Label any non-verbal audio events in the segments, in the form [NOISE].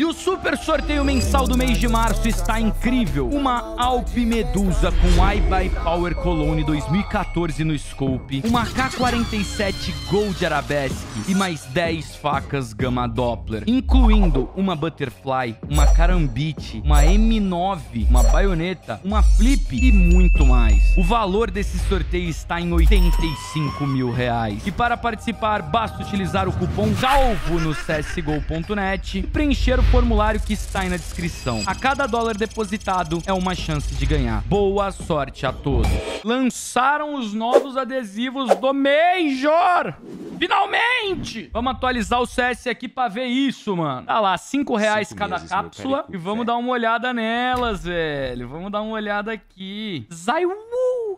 E o super sorteio mensal do mês de março está incrível. Uma Alpe Medusa com iBuy Power Cologne 2014 no scope, uma K47 Gold Arabesque e mais 10 facas Gama Doppler, incluindo uma Butterfly, uma Carambite, uma M9, uma baioneta, uma Flip e muito mais. O valor desse sorteio está em 85 mil reais. E para participar, basta utilizar o cupom GALVO no csgo.net e preencher o formulário que está aí na descrição. A cada dólar depositado é uma chance de ganhar. Boa sorte a todos. Lançaram os novos adesivos do Major! Finalmente! Vamos atualizar o CS aqui pra ver isso, mano. Tá lá, 5 reais cinco cada meses, cápsula. E vamos é? dar uma olhada nelas, velho. Vamos dar uma olhada aqui. Zaiwu!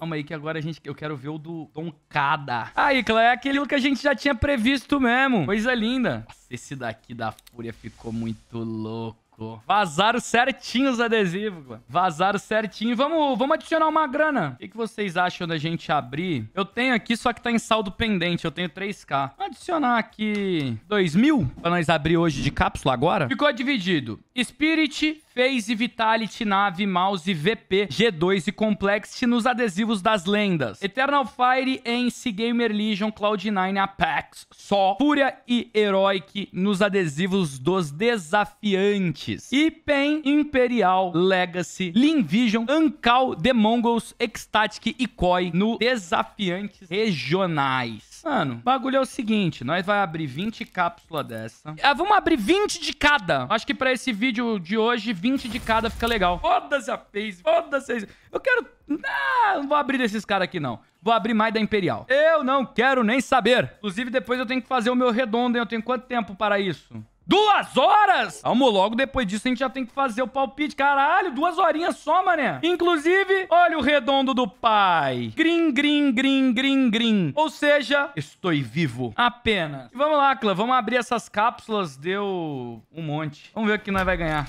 Calma aí que agora a gente... Eu quero ver o do Doncada. Aí, Clé, é aquele que a gente já tinha previsto mesmo. Coisa linda. Nossa esse daqui da Fúria ficou muito louco. Vazaram certinho os adesivos, mano. Vazaram certinho. Vamos, vamos adicionar uma grana. O que, que, vocês acham da gente abrir? Eu tenho aqui, só que tá em saldo pendente. Eu tenho 3k. Vou adicionar aqui 2 mil pra nós abrir hoje de cápsula agora. Ficou dividido. Spirit, Phase, Vitality, Nave, Mouse, VP, G2 e Complexity nos adesivos das lendas. Eternal Fire, Ence, Gamer Legion, Cloud9, Apex, Só, Fúria e Heroic nos adesivos dos desafiantes. X. E Imperial, Legacy, Linvision, Ancal, The Mongols, Ecstatic e Koi no Desafiantes Regionais. Mano, o bagulho é o seguinte, nós vai abrir 20 cápsulas dessa. Ah, vamos abrir 20 de cada. Acho que pra esse vídeo de hoje, 20 de cada fica legal. Foda-se a face, foda-se a... Eu quero... Ah, não vou abrir desses caras aqui, não. Vou abrir mais da Imperial. Eu não quero nem saber. Inclusive, depois eu tenho que fazer o meu redondo, hein? Eu tenho quanto tempo para isso? Duas horas? Vamos logo, depois disso a gente já tem que fazer o palpite. Caralho, duas horinhas só, mané. Inclusive, olha o redondo do pai. Grim, grim, grim, grim, grim. Ou seja, estou vivo. Apenas. E vamos lá, clã. Vamos abrir essas cápsulas. Deu um monte. Vamos ver o que nós vai ganhar.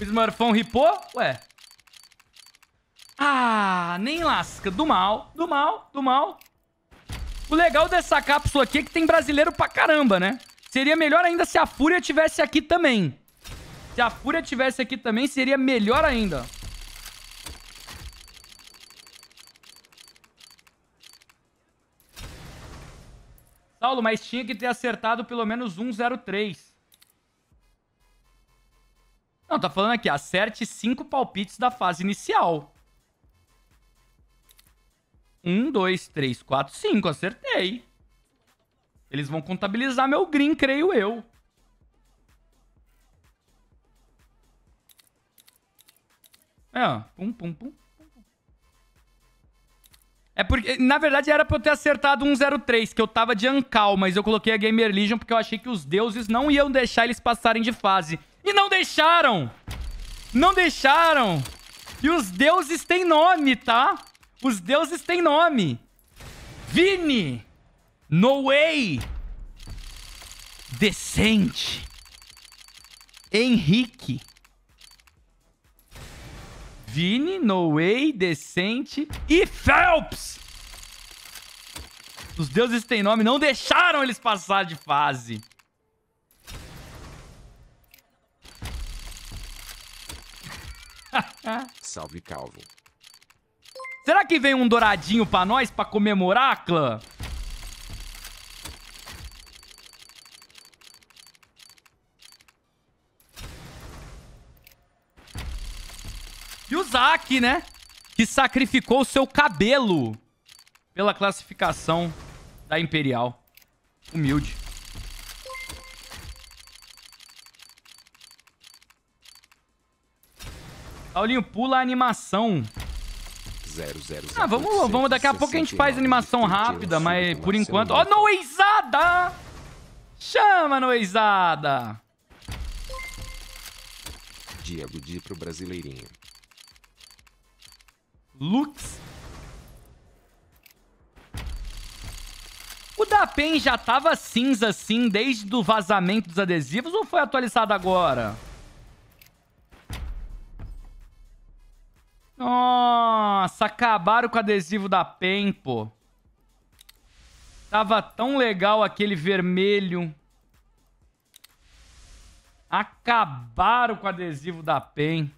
O smartphone ripou? Ué, ah, nem lasca. Do mal, do mal, do mal. O legal dessa cápsula aqui é que tem brasileiro pra caramba, né? Seria melhor ainda se a Fúria tivesse aqui também. Se a Fúria tivesse aqui também, seria melhor ainda. Saulo, mas tinha que ter acertado pelo menos 103. Não, tá falando aqui, acerte 5 palpites da fase inicial. 1, 2, 3, 4, 5, acertei. Eles vão contabilizar meu green, creio eu. É, pum, pum, pum. É porque, na verdade, era pra eu ter acertado um 03, que eu tava de Ancal, mas eu coloquei a Gamer Legion porque eu achei que os deuses não iam deixar eles passarem de fase. E não deixaram! Não deixaram! E os deuses têm nome, tá? Os deuses têm nome. Vini! No way! Decente. Henrique. Vini, No Way, Decente e Phelps! Os deuses têm nome, não deixaram eles passar de fase. [LAUGHS] Salve, Calvo. Será que vem um douradinho pra nós pra comemorar, clã? Isaac, né? Que sacrificou o seu cabelo pela classificação da Imperial. Humilde. Paulinho, pula a animação. ah, vamos, vamos. Daqui a pouco a gente faz animação rápida, mas por enquanto... Ó, oh, Noizada! Chama, Noizada! Diego Di pro Brasileirinho. Lux. O da PEN já tava cinza assim desde o vazamento dos adesivos ou foi atualizado agora? Nossa, acabaram com o adesivo da PEN, pô. Tava tão legal aquele vermelho. Acabaram com o adesivo da PEN.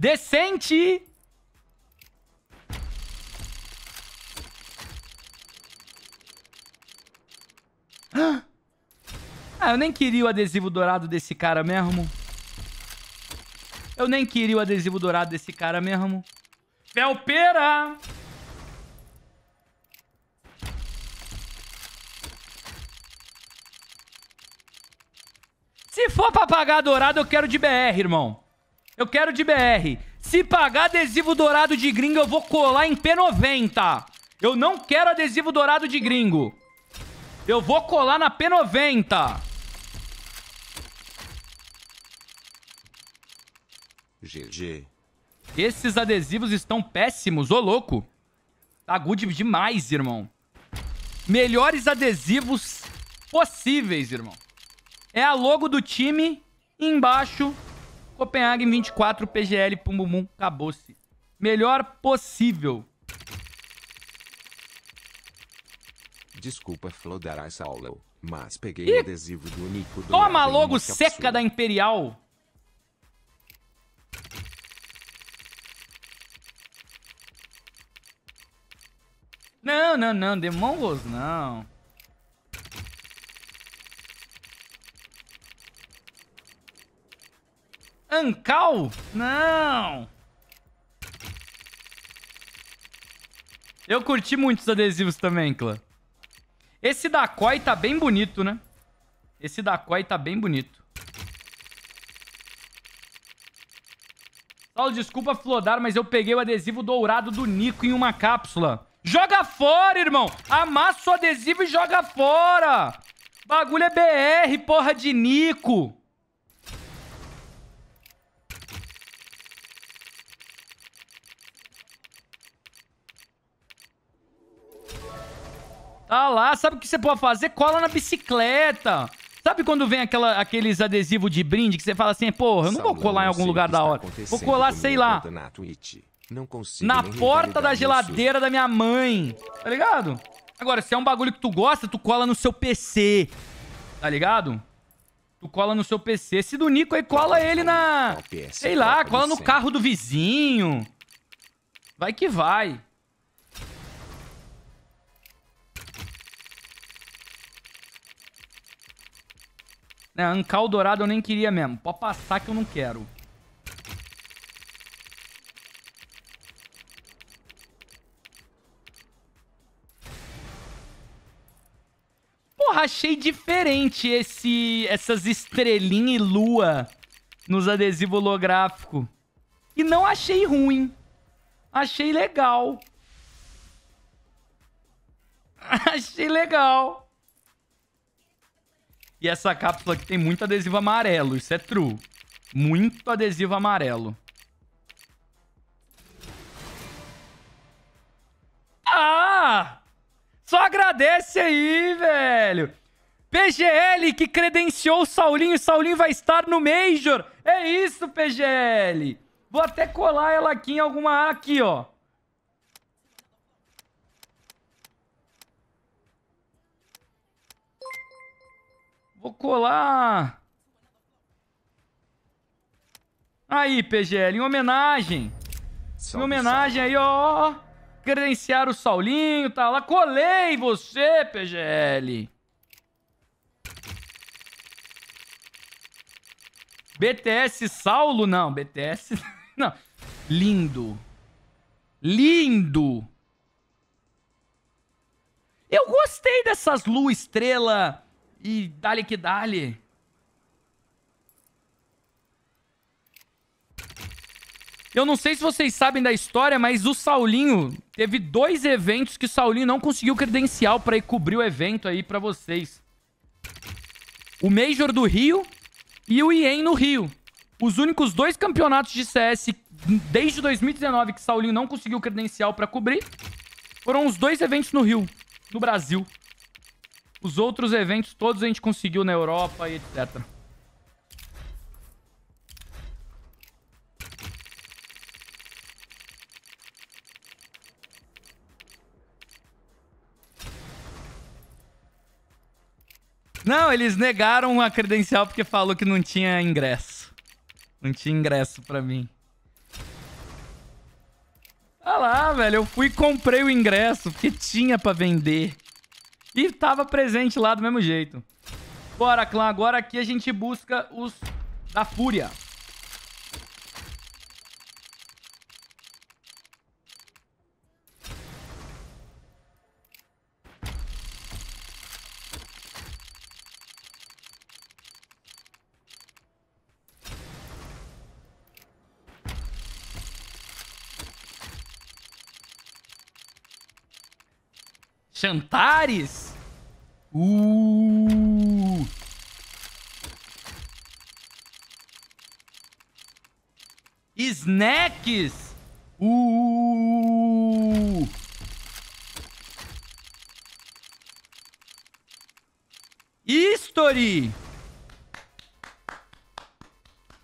Decente! Ah, eu nem queria o adesivo dourado desse cara mesmo. Eu nem queria o adesivo dourado desse cara mesmo. Felpeira! Se for pra pagar dourado, eu quero de BR, irmão. Eu quero de BR. Se pagar adesivo dourado de gringo, eu vou colar em P90. Eu não quero adesivo dourado de gringo. Eu vou colar na P90. GG. Esses adesivos estão péssimos, ô louco. Tá good demais, irmão. Melhores adesivos possíveis, irmão. É a logo do time embaixo Copenhague 24, PGL, pum bum bum, acabou-se. Melhor possível. Desculpa flodar essa aula, mas peguei o adesivo do único. do Toma logo seca da Imperial. Não, não, não, Demon Ghost não. Ancal? Não! Eu curti muitos adesivos também, clã. Esse da Koi tá bem bonito, né? Esse da Koi tá bem bonito. Paulo, desculpa flodar, mas eu peguei o adesivo dourado do Nico em uma cápsula. Joga fora, irmão! Amassa o adesivo e joga fora! Bagulho é BR, porra de Nico! Tá lá, sabe o que você pode fazer? Cola na bicicleta. Sabe quando vem aquela, aqueles adesivos de brinde que você fala assim, porra, eu não vou colar em algum lugar da hora. Vou colar, sei lá. na porta da geladeira da minha mãe. Tá ligado? Agora, se é um bagulho que tu gosta, tu cola no seu PC. Tá ligado? Tu cola no seu PC. Se do Nico aí, cola é ele na. É sei lá, cola no carro do vizinho. Vai que vai. É, Ancal dourado eu nem queria mesmo. Pode passar que eu não quero. Porra, achei diferente esse, essas estrelinhas e lua nos adesivos holográficos. E não achei ruim. Achei legal. [LAUGHS] achei legal. E essa cápsula aqui tem muito adesivo amarelo. Isso é true. Muito adesivo amarelo. Ah! Só agradece aí, velho. PGL que credenciou o Saulinho. Saulinho vai estar no Major. É isso, PGL. Vou até colar ela aqui em alguma aqui, ó. Vou colar. Aí, PGL, em homenagem. Salve, em homenagem salve. aí, ó. Credenciar o Saulinho, tá lá. Colei você, PGL. BTS Saulo, não. BTS, [LAUGHS] não. Lindo. Lindo. Eu gostei dessas lua estrela e dale que dale Eu não sei se vocês sabem da história, mas o Saulinho teve dois eventos que o Saulinho não conseguiu credencial para ir cobrir o evento aí para vocês. O Major do Rio e o IEM no Rio. Os únicos dois campeonatos de CS desde 2019 que Saulinho não conseguiu credencial para cobrir foram os dois eventos no Rio, no Brasil. Os outros eventos todos a gente conseguiu na Europa e etc. Não, eles negaram a credencial porque falou que não tinha ingresso. Não tinha ingresso para mim. Ah lá, velho, eu fui e comprei o ingresso porque tinha para vender. E estava presente lá do mesmo jeito. Bora, clã. Agora aqui a gente busca os da Fúria. Chantares? Uh. Snacks? Uh. History?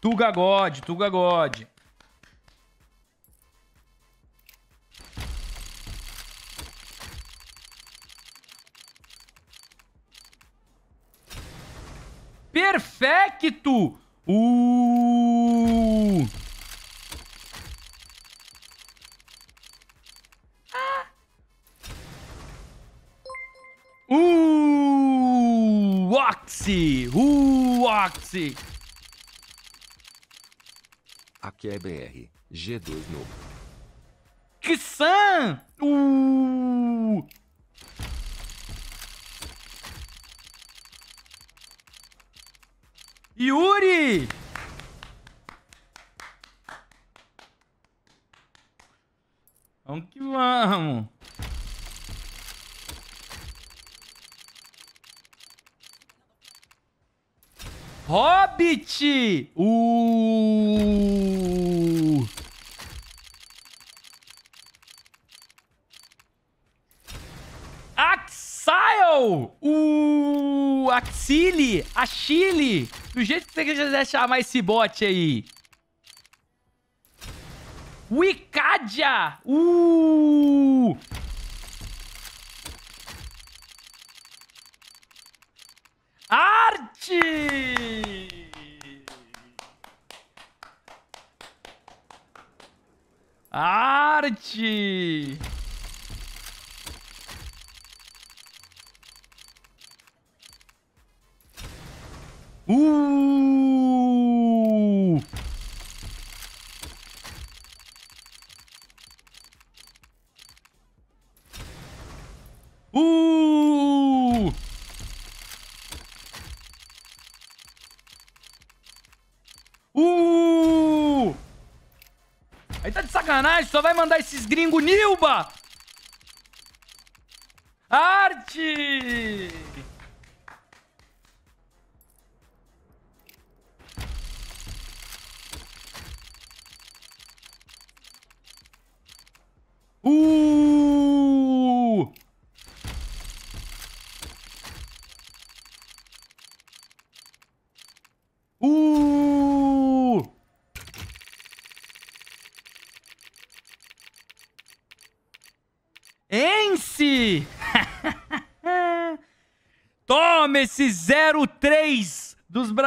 Tuga God, Tuga God. infecto. Uh... Ah. Uh... Oxi. Uh... Oxi. Aqui é BR. G2 novo. Que san! Uh... Yuri! Vamos que vamos! Hobbit! Uh! Axile! Uh! Axile! Achille! Do jeito que você quiser chamar esse bot aí. Wicadia! Uh! Arte! Arte! Uh! Uh! Uh! Aí tá de sacanagem, só vai mandar esses gringos Nilba! Arte!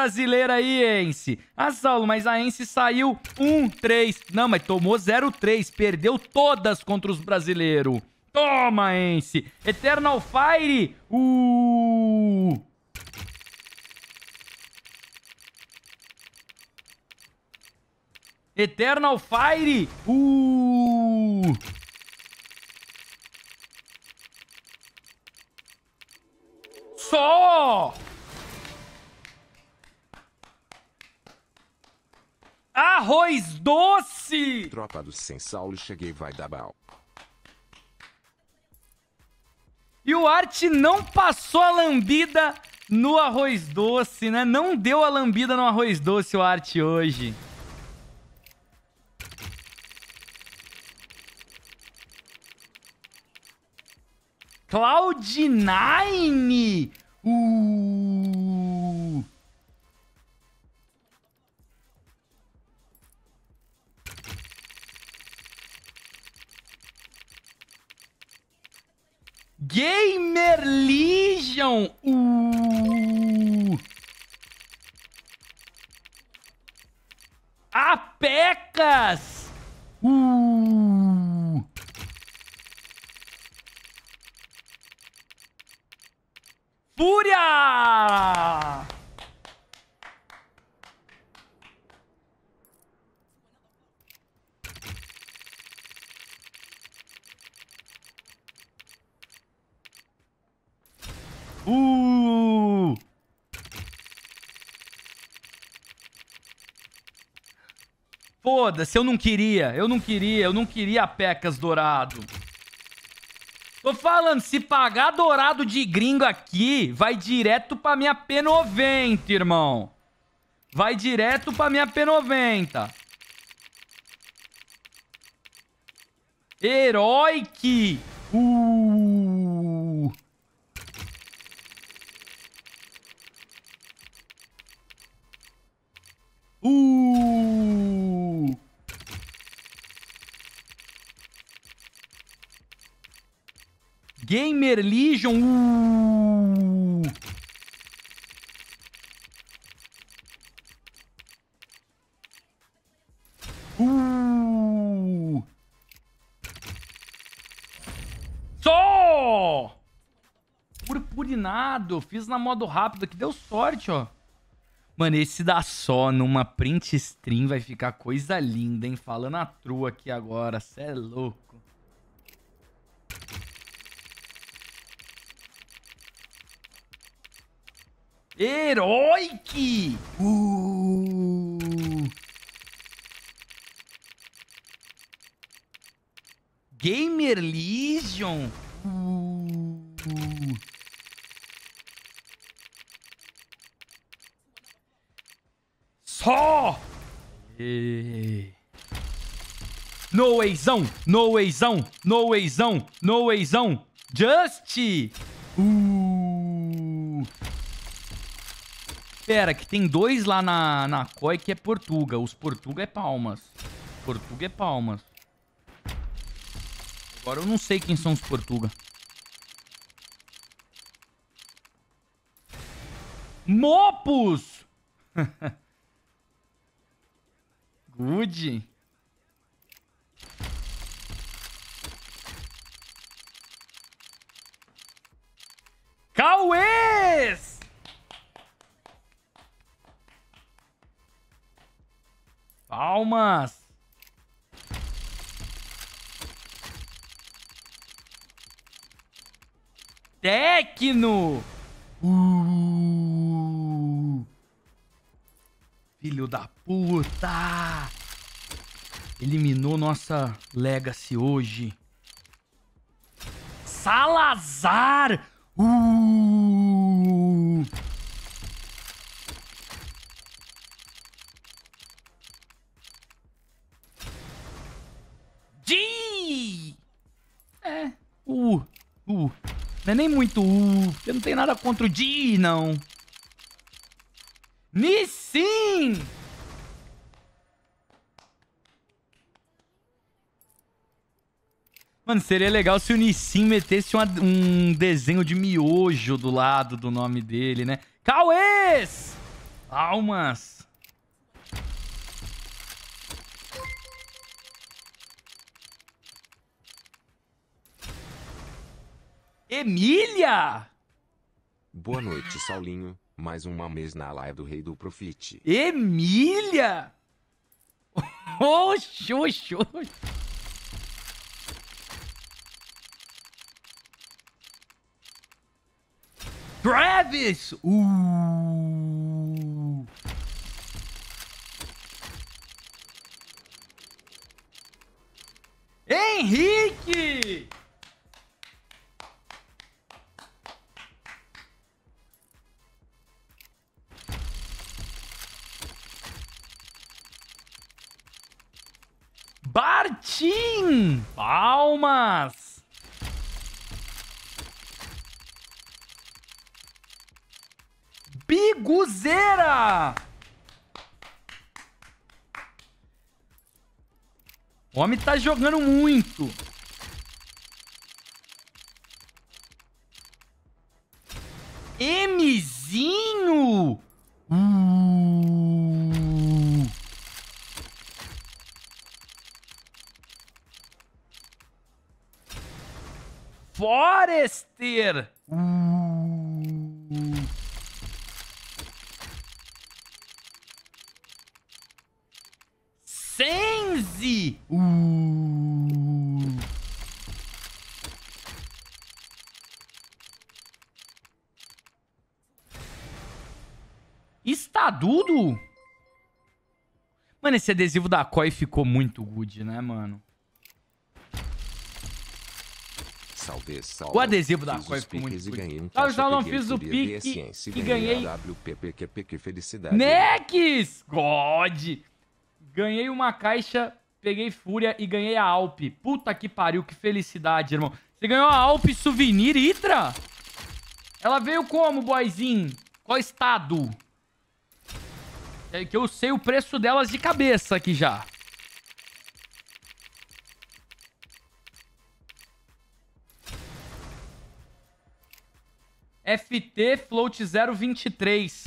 brasileira aí, Ence. Ah, Saulo, mas a Ence saiu 1-3. Não, mas tomou 0-3. Perdeu todas contra os brasileiros. Toma, Ence. Eternal Fire. Uh... Eternal Fire. Uh... Só! arroz doce! Tropa do sem Saulo cheguei vai dar mal. E o Art não passou a lambida no arroz doce, né? Não deu a lambida no arroz doce o Art hoje. Cloud9! Uh! don't Foda-se, eu não queria, eu não queria, eu não queria Pecas Dourado. Tô falando, se pagar dourado de gringo aqui, vai direto pra minha P90, irmão. Vai direto pra minha P90. Herói que... Uh. Gamer Legion. Uh! Uh! Só! Purpurinado. Fiz na modo rápido que deu sorte, ó. Mano, esse dá só numa print stream vai ficar coisa linda, hein? Falando a trua aqui agora, cê é louco. Heroic! Uh. Gamer Legion. Uh. Só! E... No wayzão, no wayzão, no wayzão, no wayzão. Just! Uh. Pera, que tem dois lá na, na COI que é Portuga. Os Portuga é Palmas. Portuga é Palmas. Agora eu não sei quem são os Portuga. Mopus! [LAUGHS] Good. Cauês! Palmas! Tecno! Uh. Filho da puta! Eliminou nossa Legacy hoje. Salazar! Uh. Não é nem muito U. Eu não tenho nada contra o Di, não. Nissin! Mano, seria legal se o Nissin metesse uma, um desenho de miojo do lado do nome dele, né? Cauês! Almas! Emília! Boa noite, Saulinho. Mais uma mês na live do Rei do Profit. Emília! [LAUGHS] Oxi, oxi, oxi. Travis! Uh. Henrique! Palmas! Biguzeira! O homem tá jogando muito. Mzinho! Hum. Forester. Uh. Senzi. Uh. Estadudo? Mano, esse adesivo da Koi ficou muito good, né, mano? O adesivo da coisa ficou muito Eu Salve, tá, não fiz o pique assim, é, e ganhei. WPPQP, felicidade. Nex! God! Ganhei uma caixa, peguei Fúria e ganhei a Alp. Puta que pariu, que felicidade, irmão. Você ganhou a Alp Souvenir Itra? Ela veio como, boyzinho? Qual estado? É que eu sei o preço delas de cabeça aqui já. FT Float 023.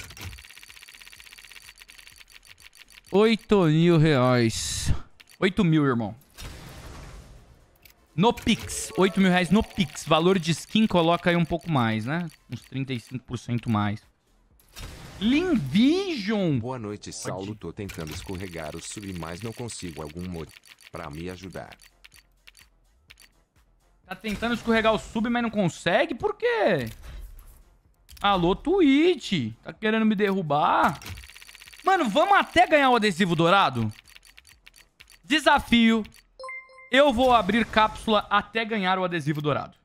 8 mil reais. 8 mil, irmão. No Pix. 8 mil reais no Pix. Valor de skin coloca aí um pouco mais, né? Uns 35% mais. Linvision! Boa noite, Saulo. Tô tentando escorregar o sub, mas não consigo algum mod pra me ajudar. Tá tentando escorregar o sub, mas não consegue? Por quê? Alô, Twitch. Tá querendo me derrubar? Mano, vamos até ganhar o adesivo dourado? Desafio. Eu vou abrir cápsula até ganhar o adesivo dourado.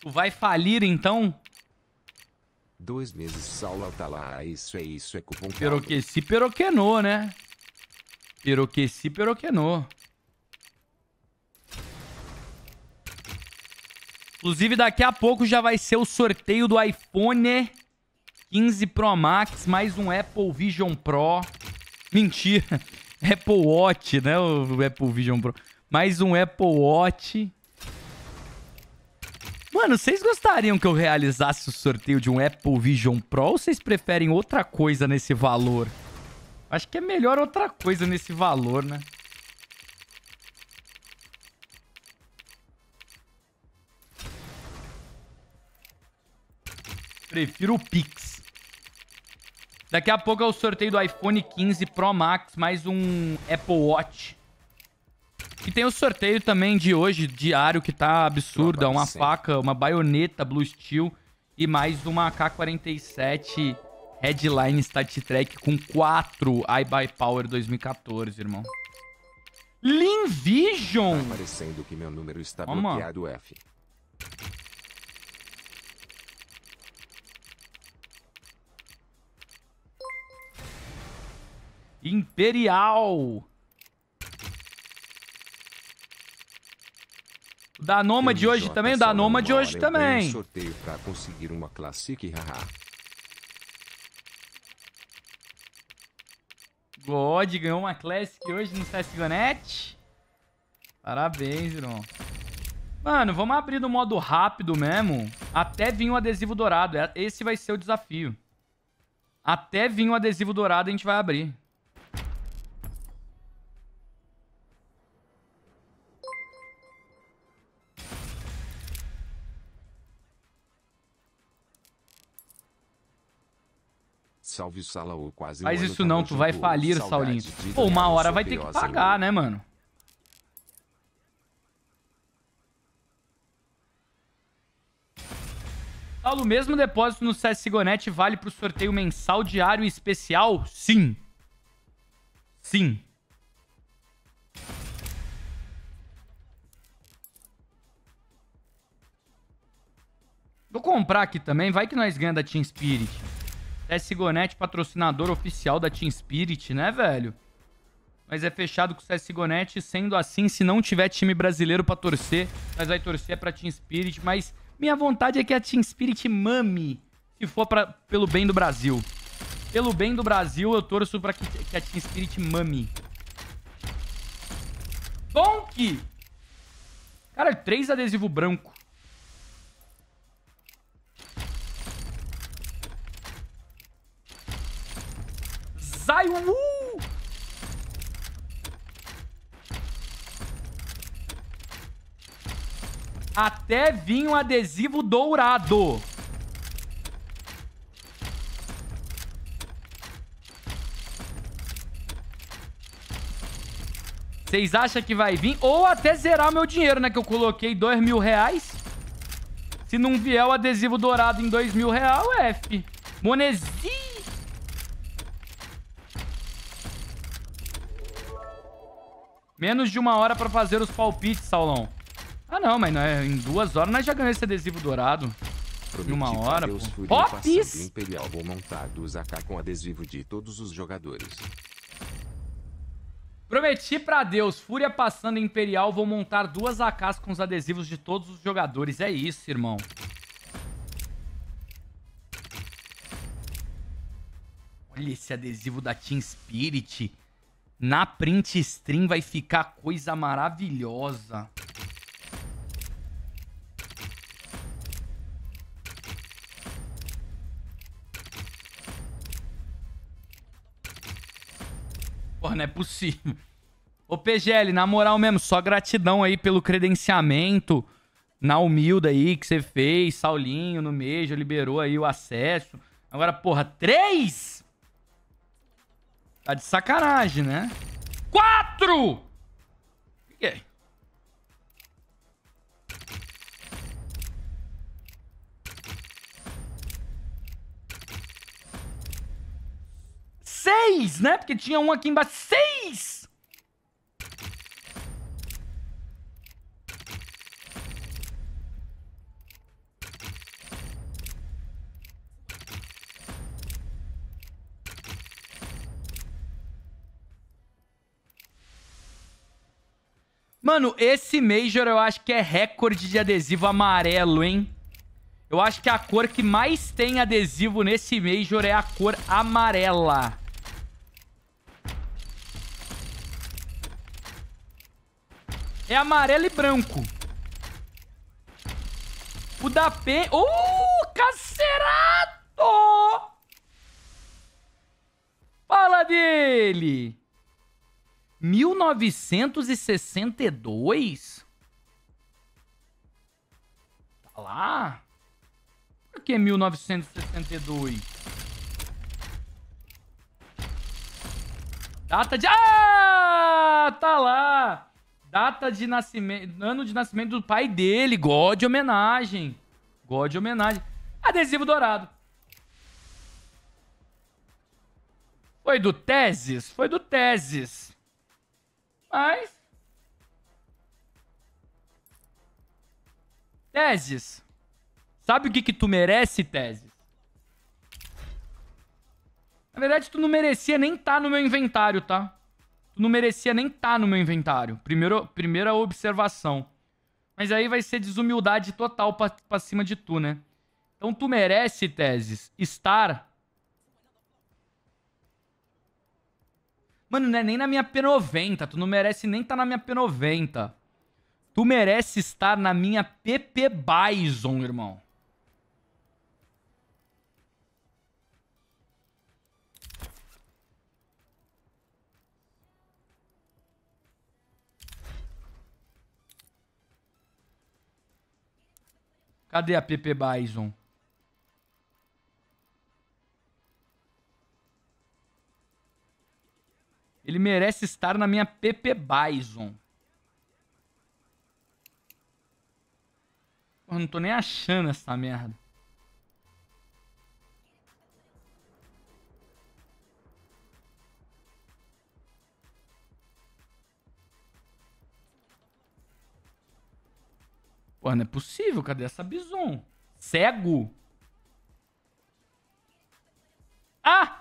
Tu vai falir, então? Dois meses Saulo tá lá, ah, isso é isso, é cupom. Peroqueci, peroquenou, né? Peroqueci, peroquenou. Inclusive, daqui a pouco já vai ser o sorteio do iPhone 15 Pro Max, mais um Apple Vision Pro. Mentira, [LAUGHS] Apple Watch, né? O Apple Vision Pro. Mais um Apple Watch. Mano, vocês gostariam que eu realizasse o sorteio de um Apple Vision Pro ou vocês preferem outra coisa nesse valor? Acho que é melhor outra coisa nesse valor, né? Prefiro o Pix. Daqui a pouco é o sorteio do iPhone 15 Pro Max, mais um Apple Watch. E tem o sorteio também de hoje, diário, que tá absurdo. É uma faca, uma baioneta Blue Steel e mais uma AK-47 Headline Stat Track com 4 iBuy Power 2014, irmão. Lean Vision! Tá parecendo que meu número está bloqueado F. Imperial! Da Noma de hoje também? Da Noma de hoje também. sorteio conseguir uma Classic, haha. God ganhou uma Classic hoje no CSGONET. Parabéns, irmão. Mano, vamos abrir no modo rápido mesmo. Até vir o adesivo dourado. É, esse vai ser o desafio. Até vir o adesivo dourado a gente vai abrir. Salve, quase Faz um isso não, tu vai falir, Saulinho. Pô, uma hora vai ter que pagar, né, mano? Paulo, mesmo depósito no CSGONET vale para o sorteio mensal, diário e especial? Sim. Sim. Vou comprar aqui também, vai que nós ganhamos da Team Spirit. É GoNet patrocinador oficial da Team Spirit, né, velho? Mas é fechado com o GoNet, sendo assim, se não tiver time brasileiro pra torcer, nós vai torcer pra Team Spirit, mas minha vontade é que a Team Spirit mame, se for pra, pelo bem do Brasil. Pelo bem do Brasil, eu torço pra que, que a Team Spirit mame. Bonk! Cara, três adesivo branco. uh! Até vinha um adesivo dourado. Vocês acham que vai vir? Ou até zerar meu dinheiro, né? Que eu coloquei dois mil reais. Se não vier o adesivo dourado em dois mil real, é, F. Monezinho. Menos de uma hora pra fazer os palpites, Saulão. Ah, não, mas não é, em duas horas nós já ganhamos esse adesivo dourado. Prometi em uma hora, pô. Pops! Imperial, vou montar dos AK com adesivo de todos os jogadores. Prometi pra Deus, Fúria passando Imperial, vou montar duas AKs com os adesivos de todos os jogadores. É isso, irmão. Olha esse adesivo da Team Spirit. Na print stream vai ficar coisa maravilhosa. Porra, não é possível. Ô, PGL, na moral mesmo, só gratidão aí pelo credenciamento na humilda aí que você fez, Saulinho no meio, liberou aí o acesso. Agora, porra, três? Tá de sacanagem, né? Quatro! Fiquei. Seis, né? Porque tinha um aqui embaixo. Seis! Mano, esse Major eu acho que é recorde de adesivo amarelo, hein? Eu acho que a cor que mais tem adesivo nesse Major é a cor amarela. É amarelo e branco. O da P... Uh, cacerato! Fala dele! 1962? Tá lá? Por que 1962? Data de... Ah! Tá lá! Data de nascimento... Ano de nascimento do pai dele. God de homenagem. God de homenagem. Adesivo dourado. Foi do Teses? Foi do Teses. Mas. Teses. Sabe o que, que tu merece, Teses? Na verdade, tu não merecia nem estar tá no meu inventário, tá? Tu não merecia nem estar tá no meu inventário. Primeiro, primeira observação. Mas aí vai ser desumildade total pra, pra cima de tu, né? Então tu merece, Teses, estar Mano, não é nem na minha P90. Tu não merece nem estar tá na minha P90. Tu merece estar na minha PP Bison, irmão. Cadê a PP Bison? Ele merece estar na minha PP Bison. Porra, não tô nem achando essa merda. Pô, não é possível. Cadê essa Bison? Cego? Ah!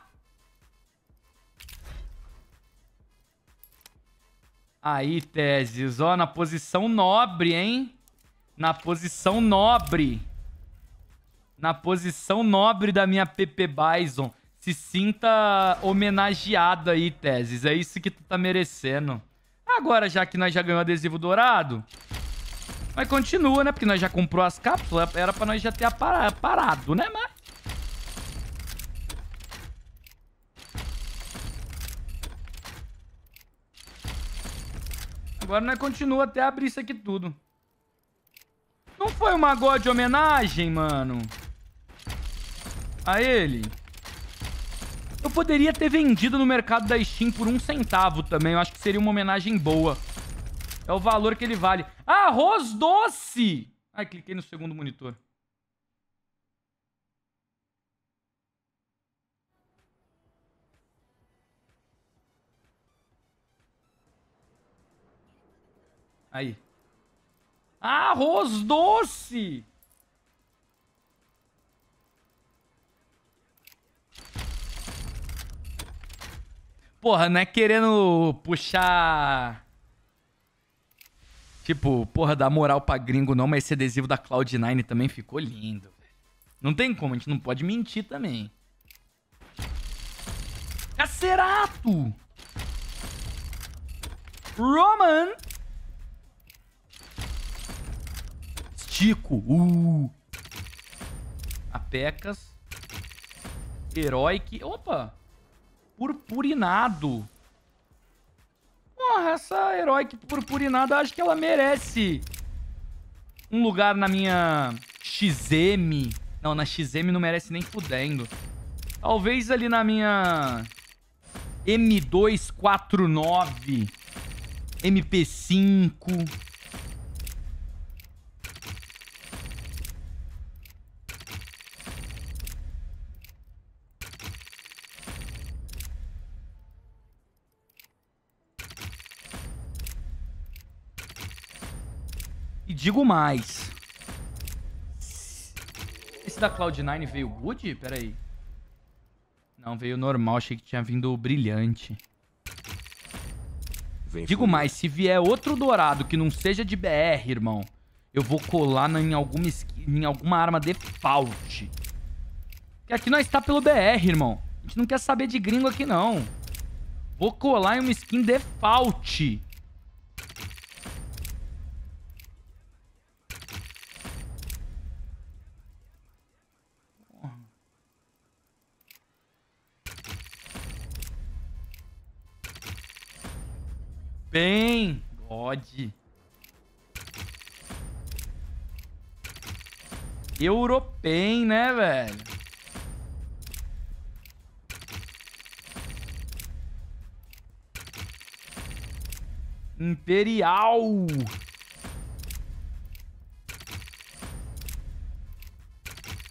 Aí, Teses, ó, na posição nobre, hein? Na posição nobre. Na posição nobre da minha PP Bison. Se sinta homenageado aí, Teses. É isso que tu tá merecendo. Agora, já que nós já ganhamos adesivo dourado, mas continua, né? Porque nós já comprou as cápsulas, era pra nós já ter parado, né? Mas Agora nós continuamos até abrir isso aqui tudo. Não foi uma god de homenagem, mano? A ele? Eu poderia ter vendido no mercado da Steam por um centavo também. Eu acho que seria uma homenagem boa. É o valor que ele vale. Arroz doce! Ai, cliquei no segundo monitor. Aí. Arroz doce! Porra, não é querendo puxar. Tipo, porra, dar moral pra gringo não, mas esse adesivo da Cloud9 também ficou lindo, Não tem como, a gente não pode mentir também. Cacerato! Roman! Tico. Uh. Apecas. Heroic. Opa! Purpurinado. Porra, essa Heroic purpurinada, acho que ela merece um lugar na minha XM. Não, na XM não merece nem fudendo. Talvez ali na minha M249, MP5... E digo mais. Esse da Cloud9 veio good? Pera aí. Não, veio normal. Achei que tinha vindo brilhante. Vem digo mais, se vier outro dourado que não seja de BR, irmão, eu vou colar em alguma, em alguma arma default. Porque aqui nós tá pelo BR, irmão. A gente não quer saber de gringo aqui, não. Vou colar em uma skin default. bem. God. Europeu, né, velho? Imperial.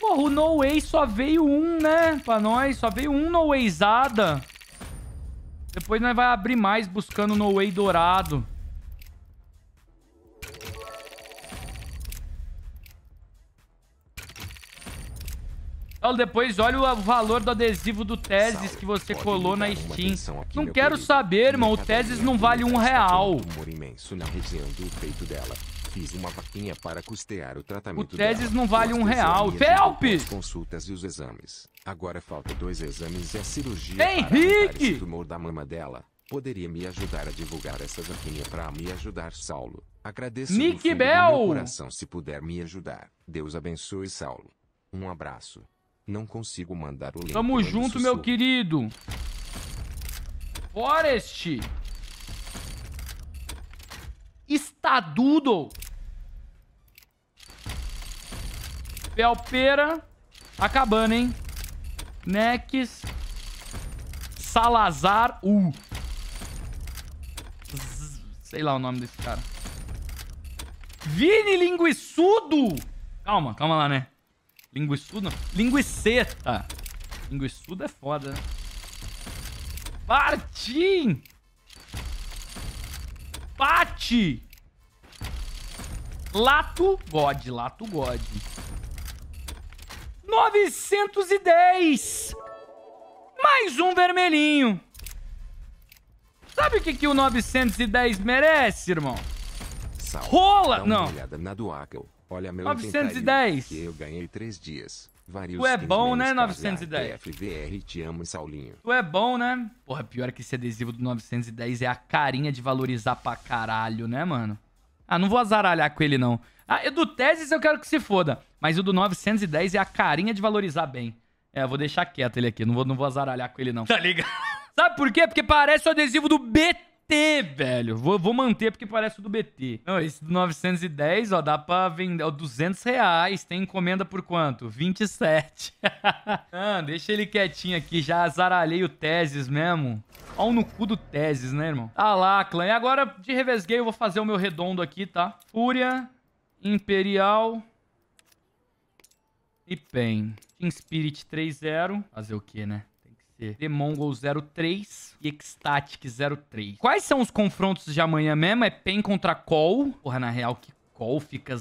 Porra, o No Way só veio um, né? Pra nós, só veio um No Wayzada. Depois nós vai abrir mais buscando no Way Dourado. Paulo, depois olha o valor do adesivo do Teses que você Pode colou na Steam. não quero querido. saber, irmão. O Teses não vale um real. Um Fiz uma vaquinha para custear o tratamento O Teses não vale um real. as Consultas e os exames. Agora falta dois exames e a cirurgia Henrique! para tumor da mama dela. Poderia me ajudar a divulgar essa vaquinha para me ajudar, Saulo. Agradeço Nick Bell. meu coração se puder me ajudar. Deus abençoe, Saulo. Um abraço. Não consigo mandar o link. Tamo junto, meu querido. Forest. Estadudo. Belpera. Acabando, hein? Nex. Salazar U. Uh. Sei lá o nome desse cara. Vini Linguiçudo. Calma, calma lá, né? Linguiçudo não. Linguiceta. Linguiçudo é foda, Partim. Né? Pati! Lato God, Lato God. 910! Mais um vermelhinho. Sabe o que, que o 910 merece, irmão? Sal, Rola! Dá uma não. na do Olha meu 910. Que eu ganhei três dias. Vários tu é bom, né, 910? Ah, é, FVR, te amo, Saulinho. Tu é bom, né? Porra, pior é que esse adesivo do 910 é a carinha de valorizar pra caralho, né, mano? Ah, não vou azaralhar com ele, não. Ah, do Teses eu quero que se foda. Mas o do 910 é a carinha de valorizar bem. É, eu vou deixar quieto ele aqui. Não vou, não vou azaralhar com ele, não. Tá ligado? Sabe por quê? Porque parece o adesivo do BT velho. Vou, vou manter porque parece o do BT. Não, esse do 910, ó, dá pra vender. Ó, 200 reais. Tem encomenda por quanto? 27. Não, [LAUGHS] ah, deixa ele quietinho aqui. Já azaralhei o Teses mesmo. Ó, no cu do Teses, né, irmão? Ah lá, clã. E agora, de revesguei, eu vou fazer o meu redondo aqui, tá? Fúria, Imperial e Pen. Team Spirit 3-0. Fazer o quê, né? The Mongol 03 e Ecstatic 03. Quais são os confrontos de amanhã mesmo? É Pen contra Call. Porra, na real, que Call fica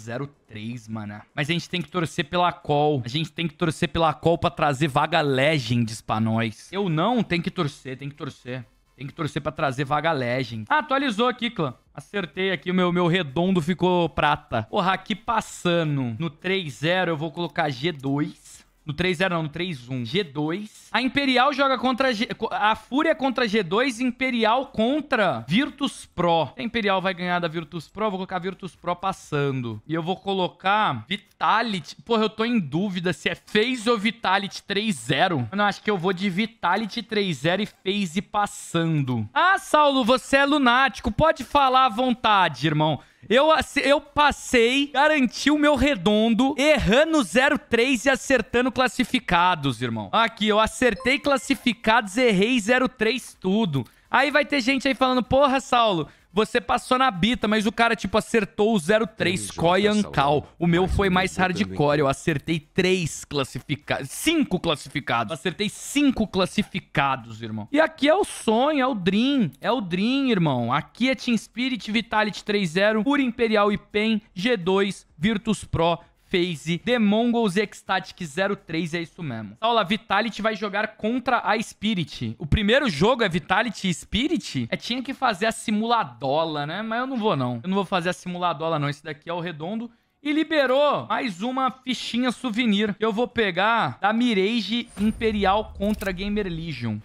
03, mané. Mas a gente tem que torcer pela Call. A gente tem que torcer pela Call pra trazer vaga Legends pra nós. Eu não, tem que torcer, tem que torcer. Tem que torcer pra trazer vaga Legend. Ah, atualizou aqui, clã. Acertei aqui, o meu, meu redondo ficou prata. Porra, aqui passando no 3-0 eu vou colocar G2. No 3-0, não, no 3-1. G2. A Imperial joga contra. G... A Fúria contra G2, Imperial contra Virtus Pro. A Imperial vai ganhar da Virtus Pro, vou colocar Virtus Pro passando. E eu vou colocar Vitality. Porra, eu tô em dúvida se é FaZe ou Vitality 3-0. Não, acho que eu vou de Vitality 3-0 e FaZe passando. Ah, Saulo, você é lunático. Pode falar à vontade, irmão. Eu, eu passei, garanti o meu redondo, errando 03 e acertando classificados, irmão. Aqui, eu acertei classificados, errei 03 tudo. Aí vai ter gente aí falando, porra, Saulo, você passou na bita, mas o cara, tipo, acertou o 03 Koyancal. O meu foi mais tá hardcore. Eu acertei três classificados. Cinco classificados. acertei cinco classificados, irmão. E aqui é o sonho, é o Dream. É o Dream, irmão. Aqui é Team Spirit, Vitality 3-0, Pura Imperial e PEN, G2, Virtus Pro, Phase The Mongols e Ecstatic 03, é isso mesmo. Saula, Vitality vai jogar contra a Spirit. O primeiro jogo é Vitality e Spirit? É, tinha que fazer a simuladola, né? Mas eu não vou, não. Eu não vou fazer a simuladola, não. Esse daqui é o redondo e liberou mais uma fichinha souvenir. Eu vou pegar da Mirage Imperial contra Gamer Legion.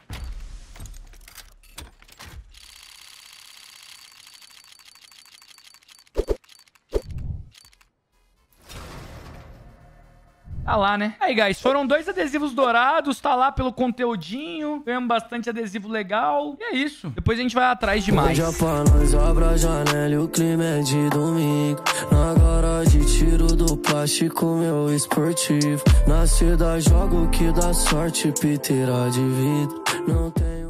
Tá lá, né? Aí, guys, foram dois adesivos dourados, tá lá pelo conteúdinho. Ganhamos bastante adesivo legal. E é isso. Depois a gente vai atrás demais. Hoje pra nós abra a janela e o clima é de domingo. Na garagem tiro do plástico meu esportivo. Na cidade jogo que dá sorte, piteira de vidro. Não tenho...